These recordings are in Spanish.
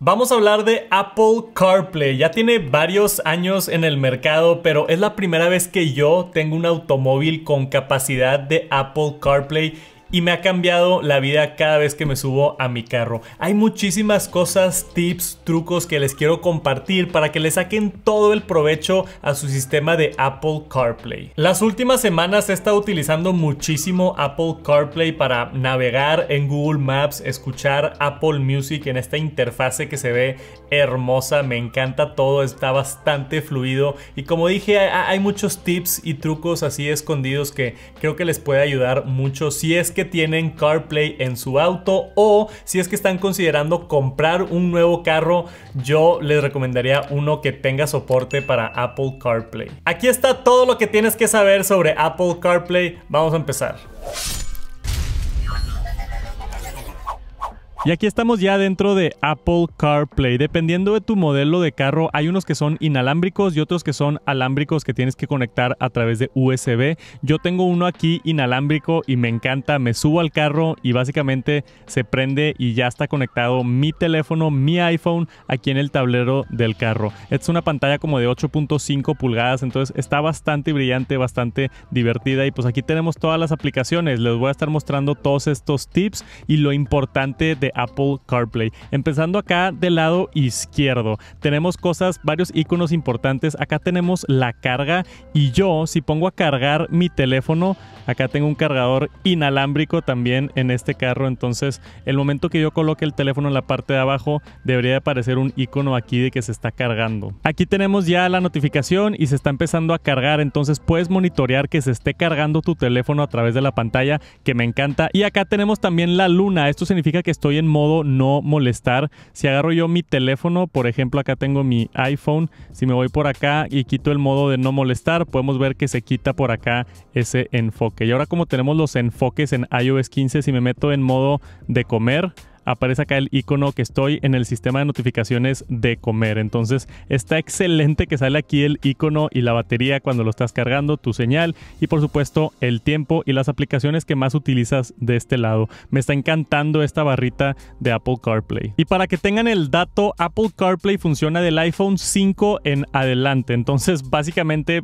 Vamos a hablar de Apple CarPlay. Ya tiene varios años en el mercado, pero es la primera vez que yo tengo un automóvil con capacidad de Apple CarPlay y me ha cambiado la vida cada vez que me subo a mi carro. Hay muchísimas cosas, tips, trucos que les quiero compartir para que le saquen todo el provecho a su sistema de Apple CarPlay. Las últimas semanas he estado utilizando muchísimo Apple CarPlay para navegar en Google Maps, escuchar Apple Music en esta interfase que se ve hermosa, me encanta todo, está bastante fluido y como dije hay muchos tips y trucos así escondidos que creo que les puede ayudar mucho si es que tienen CarPlay en su auto o si es que están considerando comprar un nuevo carro, yo les recomendaría uno que tenga soporte para Apple CarPlay. Aquí está todo lo que tienes que saber sobre Apple CarPlay. Vamos a empezar. Y aquí estamos ya dentro de Apple CarPlay. Dependiendo de tu modelo de carro, hay unos que son inalámbricos y otros que son alámbricos que tienes que conectar a través de USB. Yo tengo uno aquí inalámbrico y me encanta. Me subo al carro y básicamente se prende y ya está conectado mi teléfono, mi iPhone aquí en el tablero del carro. Es una pantalla como de 8.5 pulgadas, entonces está bastante brillante, bastante divertida y pues aquí tenemos todas las aplicaciones. Les voy a estar mostrando todos estos tips y lo importante de Apple CarPlay. Empezando acá del lado izquierdo, tenemos cosas, varios iconos importantes. Acá tenemos la carga y yo, si pongo a cargar mi teléfono, acá tengo un cargador inalámbrico también en este carro. Entonces, el momento que yo coloque el teléfono en la parte de abajo, debería aparecer un icono aquí de que se está cargando. Aquí tenemos ya la notificación y se está empezando a cargar. Entonces, puedes monitorear que se esté cargando tu teléfono a través de la pantalla, que me encanta. Y acá tenemos también la luna. Esto significa que estoy en modo no molestar. Si agarro yo mi teléfono, por ejemplo, acá tengo mi iPhone, si me voy por acá y quito el modo de no molestar, podemos ver que se quita por acá ese enfoque. Y ahora como tenemos los enfoques en iOS 15, si me meto en modo de comer, aparece acá el icono que estoy en el sistema de notificaciones de comer. Entonces está excelente que sale aquí el icono y la batería cuando lo estás cargando, tu señal y por supuesto el tiempo y las aplicaciones que más utilizas de este lado. Me está encantando esta barrita de Apple CarPlay. Y para que tengan el dato, Apple CarPlay funciona del iPhone 5 en adelante. Entonces básicamente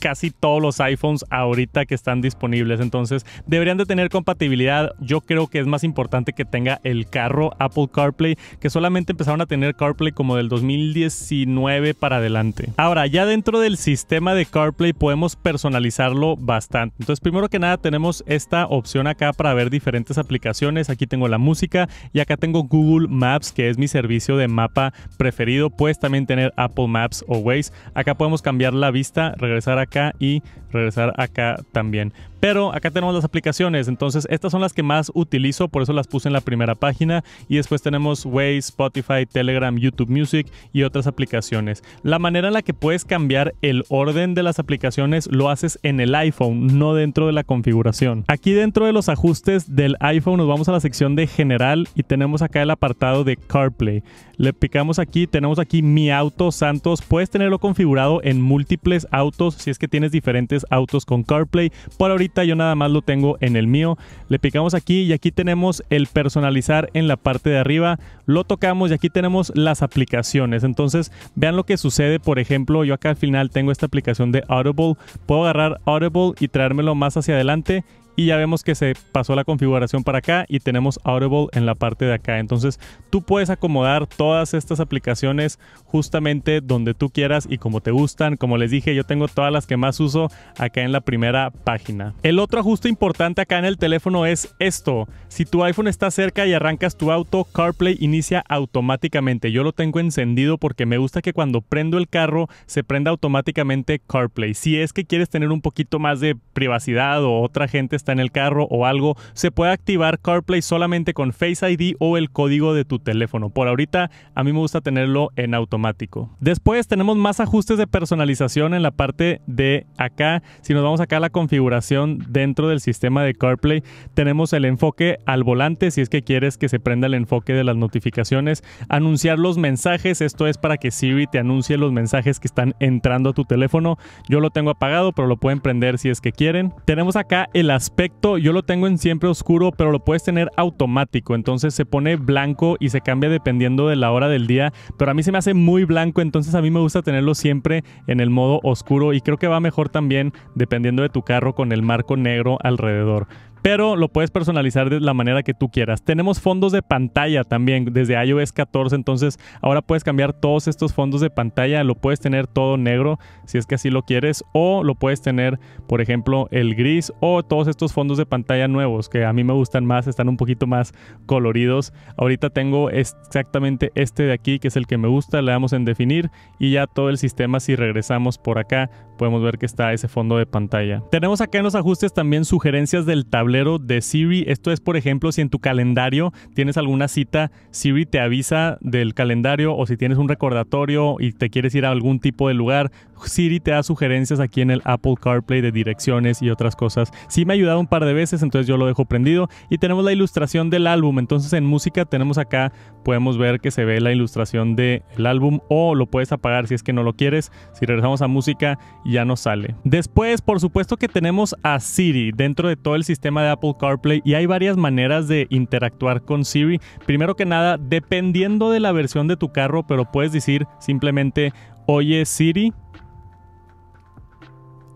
casi todos los iPhones ahorita que están disponibles. Entonces deberían de tener compatibilidad. Yo creo que es más importante que tenga el carro Apple CarPlay, que solamente empezaron a tener CarPlay como del 2019 para adelante. Ahora, ya dentro del sistema de CarPlay podemos personalizarlo bastante. Entonces, primero que nada tenemos esta opción acá para ver diferentes aplicaciones. Aquí tengo la música y acá tengo Google Maps, que es mi servicio de mapa preferido. Puedes también tener Apple Maps o Waze. Acá podemos cambiar la vista, regresar a acá y regresar acá también. Pero acá tenemos las aplicaciones, entonces estas son las que más utilizo, por eso las puse en la primera página. Y después tenemos way Spotify, Telegram, YouTube Music y otras aplicaciones. La manera en la que puedes cambiar el orden de las aplicaciones lo haces en el iPhone, no dentro de la configuración. Aquí dentro de los ajustes del iPhone nos vamos a la sección de general y tenemos acá el apartado de CarPlay. Le picamos aquí, tenemos aquí mi auto Santos. Puedes tenerlo configurado en múltiples autos si es que tienes diferentes autos con CarPlay. Por ahorita yo nada más lo tengo en el mío. Le picamos aquí y aquí tenemos el personalizar en la parte de arriba. Lo tocamos y aquí tenemos las aplicaciones. Entonces vean lo que sucede. Por ejemplo, yo acá al final tengo esta aplicación de Audible. Puedo agarrar Audible y traérmelo más hacia adelante y ya vemos que se pasó la configuración para acá y tenemos Audible en la parte de acá. Entonces tú puedes acomodar todas estas aplicaciones justamente donde tú quieras y como te gustan. Como les dije, yo tengo todas las que más uso acá en la primera página. El otro ajuste importante acá en el teléfono es esto. Si tu iPhone está cerca y arrancas tu auto, CarPlay inicia automáticamente. Yo lo tengo encendido porque me gusta que cuando prendo el carro se prenda automáticamente CarPlay. Si es que quieres tener un poquito más de privacidad o otra gente está en el carro o algo, se puede activar CarPlay solamente con Face ID o el código de tu teléfono. Por ahorita a mí me gusta tenerlo en automático. Después tenemos más ajustes de personalización en la parte de acá. Si nos vamos acá a la configuración dentro del sistema de CarPlay, tenemos el enfoque al volante si es que quieres que se prenda el enfoque de las notificaciones, anunciar los mensajes, esto es para que Siri te anuncie los mensajes que están entrando a tu teléfono. Yo lo tengo apagado, pero lo pueden prender si es que quieren. Tenemos acá el aspecto yo lo tengo en siempre oscuro, pero lo puedes tener automático. Entonces se pone blanco y se cambia dependiendo de la hora del día. Pero a mí se me hace muy blanco, entonces a mí me gusta tenerlo siempre en el modo oscuro y creo que va mejor también dependiendo de tu carro con el marco negro alrededor pero lo puedes personalizar de la manera que tú quieras. Tenemos fondos de pantalla también desde iOS 14, entonces ahora puedes cambiar todos estos fondos de pantalla, lo puedes tener todo negro si es que así lo quieres o lo puedes tener, por ejemplo, el gris o todos estos fondos de pantalla nuevos que a mí me gustan más, están un poquito más coloridos. Ahorita tengo exactamente este de aquí que es el que me gusta, le damos en definir y ya todo el sistema si regresamos por acá podemos ver que está ese fondo de pantalla. Tenemos acá en los ajustes también sugerencias del tablet de Siri. Esto es, por ejemplo, si en tu calendario tienes alguna cita, Siri te avisa del calendario o si tienes un recordatorio y te quieres ir a algún tipo de lugar, Siri te da sugerencias aquí en el Apple CarPlay de direcciones y otras cosas. si me ha ayudado un par de veces, entonces yo lo dejo prendido. Y tenemos la ilustración del álbum. Entonces en música tenemos acá, podemos ver que se ve la ilustración del álbum o lo puedes apagar si es que no lo quieres. Si regresamos a música ya no sale. Después, por supuesto que tenemos a Siri dentro de todo el sistema de Apple CarPlay y hay varias maneras de interactuar con Siri. Primero que nada, dependiendo de la versión de tu carro, pero puedes decir simplemente, oye Siri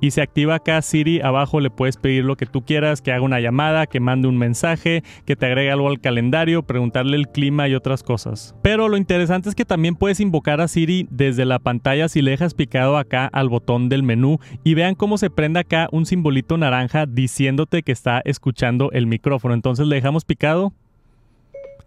y se activa acá Siri. Abajo le puedes pedir lo que tú quieras, que haga una llamada, que mande un mensaje, que te agregue algo al calendario, preguntarle el clima y otras cosas. Pero lo interesante es que también puedes invocar a Siri desde la pantalla si le dejas picado acá al botón del menú y vean cómo se prende acá un simbolito naranja diciéndote que está escuchando el micrófono. Entonces le dejamos picado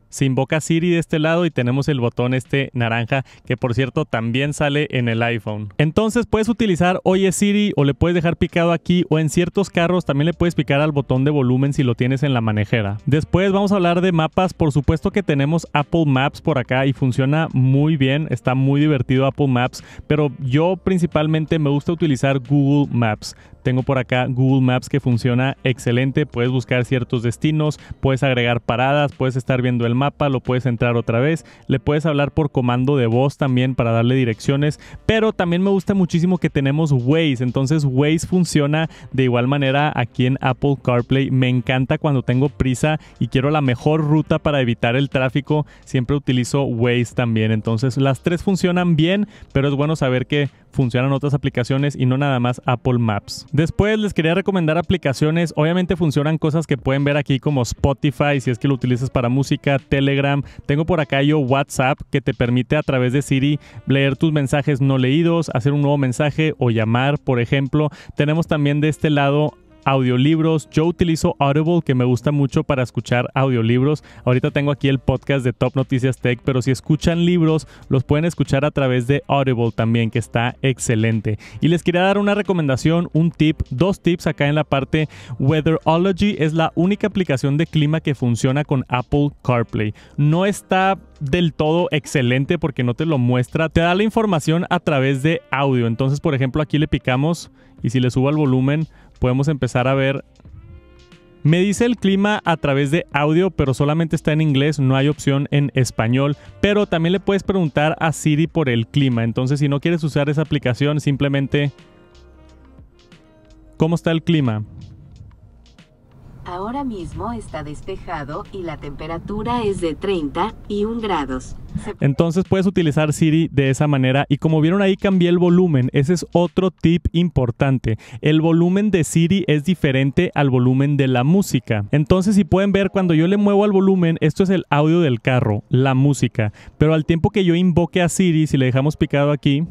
se invoca Siri de este lado y tenemos el botón este naranja que por cierto también sale en el iPhone. Entonces puedes utilizar Oye Siri o le puedes dejar picado aquí o en ciertos carros también le puedes picar al botón de volumen si lo tienes en la manejera. Después vamos a hablar de mapas, por supuesto que tenemos Apple Maps por acá y funciona muy bien, está muy divertido Apple Maps, pero yo principalmente me gusta utilizar Google Maps. Tengo por acá Google Maps que funciona excelente. Puedes buscar ciertos destinos, puedes agregar paradas, puedes estar viendo el mapa, lo puedes entrar otra vez. Le puedes hablar por comando de voz también para darle direcciones. Pero también me gusta muchísimo que tenemos Waze. Entonces Waze funciona de igual manera aquí en Apple CarPlay. Me encanta cuando tengo prisa y quiero la mejor ruta para evitar el tráfico. Siempre utilizo Waze también. Entonces las tres funcionan bien, pero es bueno saber que funcionan otras aplicaciones y no nada más Apple Maps. Después les quería recomendar aplicaciones. Obviamente funcionan cosas que pueden ver aquí como Spotify, si es que lo utilizas para música, Telegram. Tengo por acá yo WhatsApp que te permite a través de Siri leer tus mensajes no leídos, hacer un nuevo mensaje o llamar, por ejemplo. Tenemos también de este lado audiolibros. Yo utilizo Audible, que me gusta mucho para escuchar audiolibros. Ahorita tengo aquí el podcast de Top Noticias Tech, pero si escuchan libros, los pueden escuchar a través de Audible también, que está excelente. Y les quería dar una recomendación, un tip, dos tips acá en la parte Weatherology. Es la única aplicación de clima que funciona con Apple CarPlay. No está del todo excelente porque no te lo muestra, te da la información a través de audio. Entonces, por ejemplo, aquí le picamos y si le subo el volumen, podemos empezar a ver. Me dice el clima a través de audio, pero solamente está en inglés, no hay opción en español. Pero también le puedes preguntar a Siri por el clima. Entonces, si no quieres usar esa aplicación, simplemente... ¿Cómo está el clima? Ahora mismo está despejado y la temperatura es de 31 grados. Entonces puedes utilizar Siri de esa manera. Y como vieron ahí cambié el volumen. Ese es otro tip importante. El volumen de Siri es diferente al volumen de la música. Entonces si pueden ver cuando yo le muevo al volumen, esto es el audio del carro, la música. Pero al tiempo que yo invoque a Siri, si le dejamos picado aquí,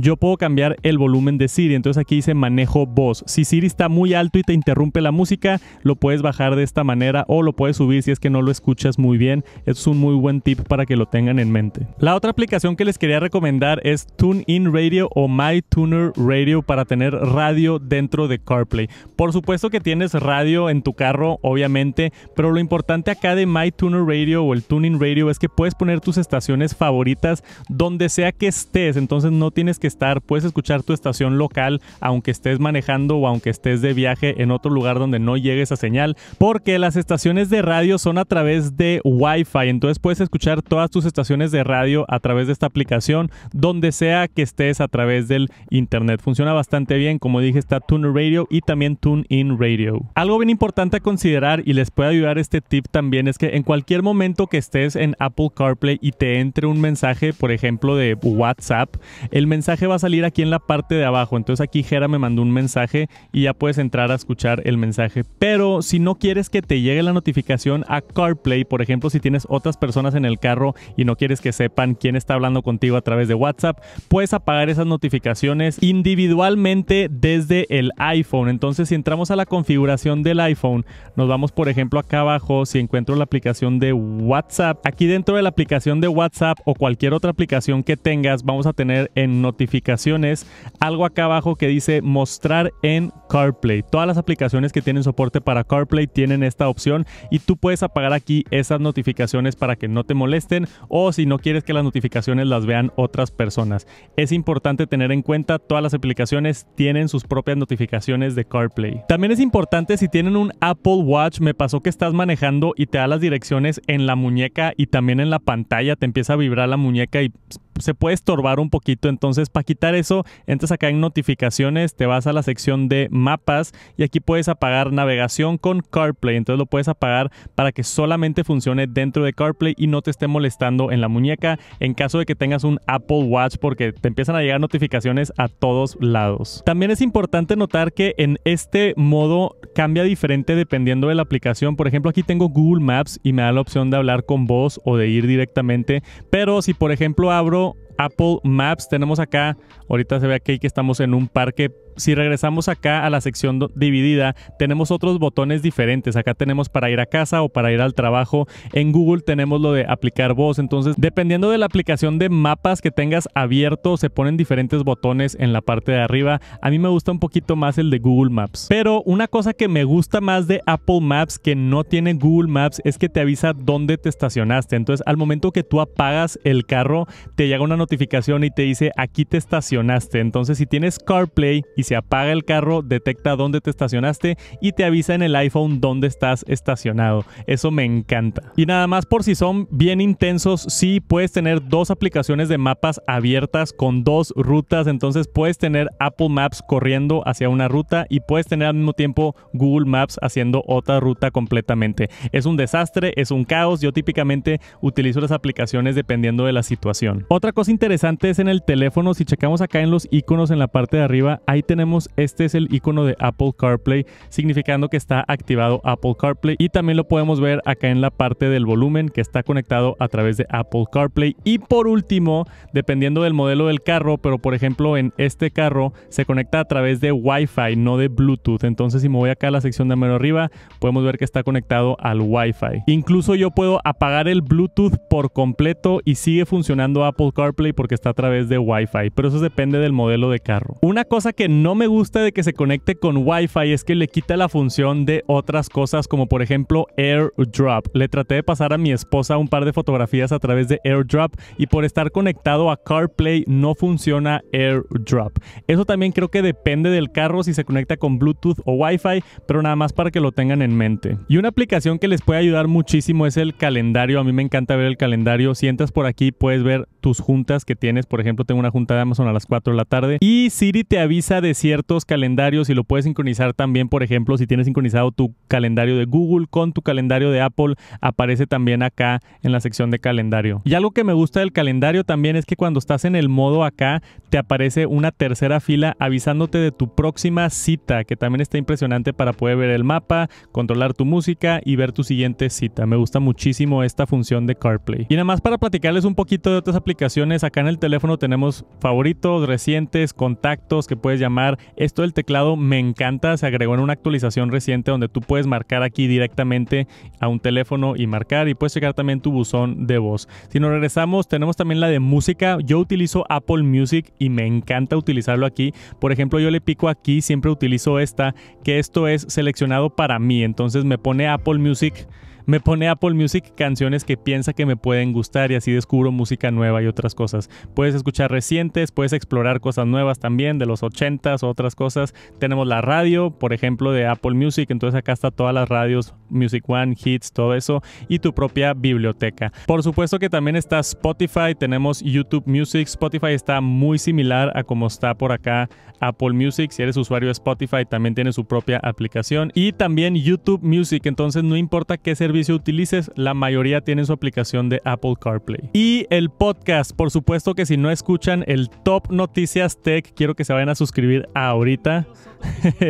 yo puedo cambiar el volumen de Siri. Entonces aquí dice manejo voz. Si Siri está muy alto y te interrumpe la música, lo puedes bajar de esta manera o lo puedes subir si es que no lo escuchas muy bien. Es un muy buen tip para que lo tengan en mente. La otra aplicación que les quería recomendar es TuneIn Radio o MyTuner Radio para tener radio dentro de CarPlay. Por supuesto que tienes radio en tu carro, obviamente, pero lo importante acá de MyTuner Radio o el TuneIn Radio es que puedes poner tus estaciones favoritas donde sea que estés. Entonces no tienes que estar, puedes escuchar tu estación local aunque estés manejando o aunque estés de viaje en otro lugar donde no llegue esa señal, porque las estaciones de radio son a través de Wi-Fi, entonces puedes escuchar todas tus estaciones de radio a través de esta aplicación, donde sea que estés a través del internet. Funciona bastante bien, como dije, está Tune Radio y también Tune In Radio. Algo bien importante a considerar y les puede ayudar este tip también es que en cualquier momento que estés en Apple CarPlay y te entre un mensaje, por ejemplo, de WhatsApp, el mensaje va a salir aquí en la parte de abajo. Entonces aquí Jera me mandó un mensaje y ya puedes entrar a escuchar el mensaje. Pero si no quieres que te llegue la notificación a CarPlay, por ejemplo, si tienes otras personas en el carro y no quieres que sepan quién está hablando contigo a través de WhatsApp, puedes apagar esas notificaciones individualmente desde el iPhone. Entonces si entramos a la configuración del iPhone, nos vamos por ejemplo acá abajo, si encuentro la aplicación de WhatsApp, aquí dentro de la aplicación de WhatsApp o cualquier otra aplicación que tengas, vamos a tener en notificaciones notificaciones, algo acá abajo que dice mostrar en CarPlay. Todas las aplicaciones que tienen soporte para CarPlay tienen esta opción y tú puedes apagar aquí esas notificaciones para que no te molesten o si no quieres que las notificaciones las vean otras personas. Es importante tener en cuenta todas las aplicaciones tienen sus propias notificaciones de CarPlay. También es importante si tienen un Apple Watch, me pasó que estás manejando y te da las direcciones en la muñeca y también en la pantalla te empieza a vibrar la muñeca y se puede estorbar un poquito. Entonces, para quitar eso, entras acá en notificaciones, te vas a la sección de mapas y aquí puedes apagar navegación con CarPlay. Entonces lo puedes apagar para que solamente funcione dentro de CarPlay y no te esté molestando en la muñeca en caso de que tengas un Apple Watch porque te empiezan a llegar notificaciones a todos lados. También es importante notar que en este modo cambia diferente dependiendo de la aplicación. Por ejemplo, aquí tengo Google Maps y me da la opción de hablar con voz o de ir directamente. Pero si por ejemplo abro Apple Maps. Tenemos acá, ahorita se ve aquí que estamos en un parque si regresamos acá a la sección dividida, tenemos otros botones diferentes. Acá tenemos para ir a casa o para ir al trabajo. En Google tenemos lo de aplicar voz. Entonces, dependiendo de la aplicación de mapas que tengas abierto, se ponen diferentes botones en la parte de arriba. A mí me gusta un poquito más el de Google Maps. Pero una cosa que me gusta más de Apple Maps que no tiene Google Maps es que te avisa dónde te estacionaste. Entonces, al momento que tú apagas el carro, te llega una notificación y te dice aquí te estacionaste. Entonces, si tienes CarPlay y se apaga el carro, detecta dónde te estacionaste y te avisa en el iPhone dónde estás estacionado. Eso me encanta. Y nada más por si son bien intensos, sí puedes tener dos aplicaciones de mapas abiertas con dos rutas, entonces puedes tener Apple Maps corriendo hacia una ruta y puedes tener al mismo tiempo Google Maps haciendo otra ruta completamente. Es un desastre, es un caos, yo típicamente utilizo las aplicaciones dependiendo de la situación. Otra cosa interesante es en el teléfono, si checamos acá en los iconos en la parte de arriba, hay tenemos, este es el icono de Apple CarPlay, significando que está activado Apple CarPlay. Y también lo podemos ver acá en la parte del volumen que está conectado a través de Apple CarPlay. Y por último, dependiendo del modelo del carro, pero por ejemplo en este carro se conecta a través de Wi-Fi, no de Bluetooth. Entonces si me voy acá a la sección de mero arriba, podemos ver que está conectado al Wi-Fi. Incluso yo puedo apagar el Bluetooth por completo y sigue funcionando Apple CarPlay porque está a través de Wi-Fi, pero eso depende del modelo de carro. Una cosa que no me gusta de que se conecte con Wi-Fi es que le quita la función de otras cosas, como por ejemplo AirDrop. Le traté de pasar a mi esposa un par de fotografías a través de AirDrop y por estar conectado a CarPlay no funciona AirDrop. Eso también creo que depende del carro si se conecta con Bluetooth o Wi-Fi, pero nada más para que lo tengan en mente. Y una aplicación que les puede ayudar muchísimo es el calendario. A mí me encanta ver el calendario. Si entras por aquí puedes ver tus juntas que tienes. Por ejemplo, tengo una junta de Amazon a las 4 de la tarde y Siri te avisa de ciertos calendarios y lo puedes sincronizar también, por ejemplo, si tienes sincronizado tu calendario de Google con tu calendario de Apple, aparece también acá en la sección de calendario. Y algo que me gusta del calendario también es que cuando estás en el modo acá, te aparece una tercera fila avisándote de tu próxima cita, que también está impresionante para poder ver el mapa, controlar tu música y ver tu siguiente cita. Me gusta muchísimo esta función de CarPlay. Y nada más para platicarles un poquito de otras aplicaciones, acá en el teléfono tenemos favoritos, recientes, contactos que puedes llamar esto del teclado me encanta, se agregó en una actualización reciente donde tú puedes marcar aquí directamente a un teléfono y marcar y puedes llegar también tu buzón de voz. Si nos regresamos, tenemos también la de música. Yo utilizo Apple Music y me encanta utilizarlo aquí. Por ejemplo, yo le pico aquí, siempre utilizo esta, que esto es seleccionado para mí, entonces me pone Apple Music me pone Apple Music canciones que piensa que me pueden gustar y así descubro música nueva y otras cosas. Puedes escuchar recientes, puedes explorar cosas nuevas también de los 80s o otras cosas. Tenemos la radio, por ejemplo, de Apple Music, entonces acá está todas las radios, Music One, Hits, todo eso y tu propia biblioteca. Por supuesto que también está Spotify, tenemos YouTube Music, Spotify está muy similar a como está por acá Apple Music, si eres usuario de Spotify también tiene su propia aplicación y también YouTube Music, entonces no importa qué servicio si utilices, la mayoría tienen su aplicación de Apple CarPlay. Y el podcast, por supuesto que si no escuchan el Top Noticias Tech, quiero que se vayan a suscribir ahorita.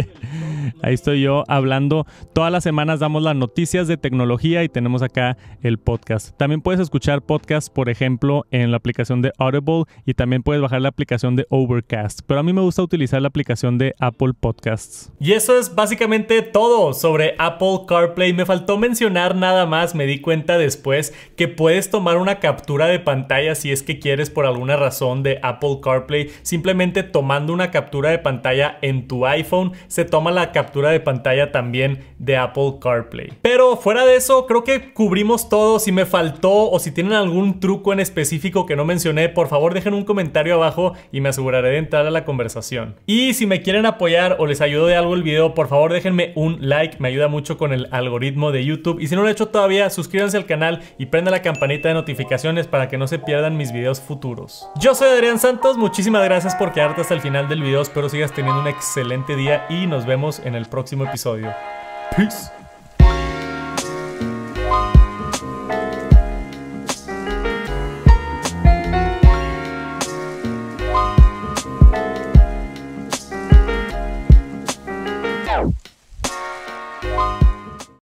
Ahí estoy yo hablando. Todas las semanas damos las noticias de tecnología y tenemos acá el podcast. También puedes escuchar podcast por ejemplo, en la aplicación de Audible y también puedes bajar la aplicación de Overcast. Pero a mí me gusta utilizar la aplicación de Apple Podcasts. Y eso es básicamente todo sobre Apple CarPlay. Me faltó mencionar nada más me di cuenta después que puedes tomar una captura de pantalla si es que quieres por alguna razón de Apple CarPlay. Simplemente tomando una captura de pantalla en tu iPhone se toma la captura de pantalla también de Apple CarPlay. Pero fuera de eso, creo que cubrimos todo. Si me faltó o si tienen algún truco en específico que no mencioné, por favor dejen un comentario abajo y me aseguraré de entrar a la conversación. Y si me quieren apoyar o les ayudo de algo el video, por favor déjenme un like, me ayuda mucho con el algoritmo de YouTube. Y si no hecho todavía, suscríbanse al canal y prenda la campanita de notificaciones para que no se pierdan mis videos futuros. Yo soy Adrián Santos, muchísimas gracias por quedarte hasta el final del video, espero sigas teniendo un excelente día y nos vemos en el próximo episodio. Peace.